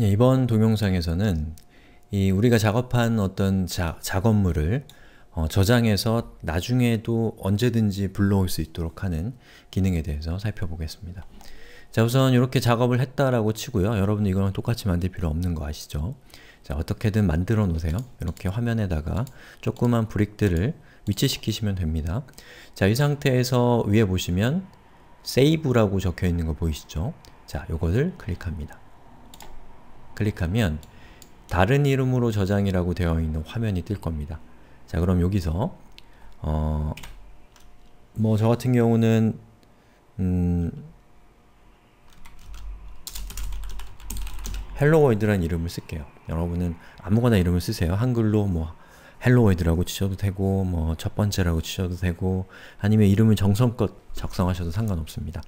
예, 이번 동영상에서는 우리가 작업한 어떤 자, 작업물을 어, 저장해서 나중에도 언제든지 불러올 수 있도록 하는 기능에 대해서 살펴보겠습니다. 자 우선 이렇게 작업을 했다라고 치고요. 여러분 이거랑 똑같이 만들 필요 없는 거 아시죠? 자 어떻게든 만들어 놓으세요. 이렇게 화면에다가 조그만 브릭들을 위치시키시면 됩니다. 자이 상태에서 위에 보시면 save라고 적혀 있는 거 보이시죠? 자 요것을 클릭합니다. 클릭하면 다른 이름으로 저장이라고 되어 있는 화면이 뜰 겁니다. 자 그럼 여기서 어, 뭐 저같은 경우는 음, 헬로월드란 이름을 쓸게요. 여러분은 아무거나 이름을 쓰세요. 한글로 뭐 헬로월드라고 치셔도 되고 뭐 첫 번째라고 치셔도 되고 아니면 이름을 정성껏 작성하셔도 상관없습니다.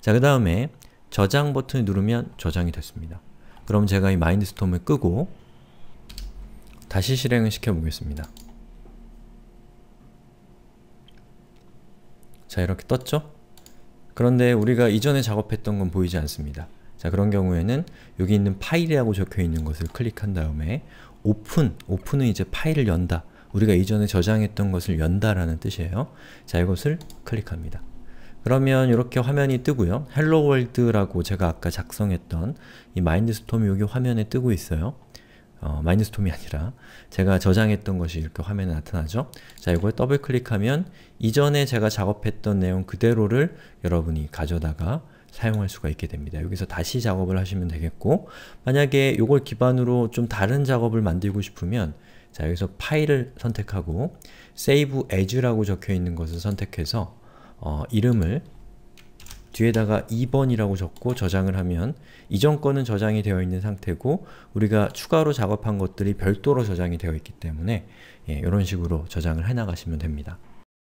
자그 다음에 저장 버튼을 누르면 저장이 됐습니다. 그럼 제가 이 마인드스톰을 끄고 다시 실행을 시켜보겠습니다. 자 이렇게 떴죠? 그런데 우리가 이전에 작업했던 건 보이지 않습니다. 자 그런 경우에는 여기 있는 파일이라고 적혀있는 것을 클릭한 다음에 오픈, 오픈은 이제 파일을 연다. 우리가 이전에 저장했던 것을 연다라는 뜻이에요. 자 이것을 클릭합니다. 그러면 이렇게 화면이 뜨고요. 헬로 월드라고 제가 아까 작성했던 이 마인드스톰이 여기 화면에 뜨고 있어요. 어, 마인드스톰이 아니라 제가 저장했던 것이 이렇게 화면에 나타나죠. 자, 이걸 더블 클릭하면 이전에 제가 작업했던 내용 그대로를 여러분이 가져다가 사용할 수가 있게 됩니다. 여기서 다시 작업을 하시면 되겠고 만약에 이걸 기반으로 좀 다른 작업을 만들고 싶으면 자, 여기서 파일을 선택하고 Save As라고 적혀있는 것을 선택해서 어, 이름을 뒤에다가 2번이라고 적고 저장을 하면 이전 거는 저장이 되어 있는 상태고 우리가 추가로 작업한 것들이 별도로 저장이 되어 있기 때문에 예, 이런 식으로 저장을 해나가시면 됩니다.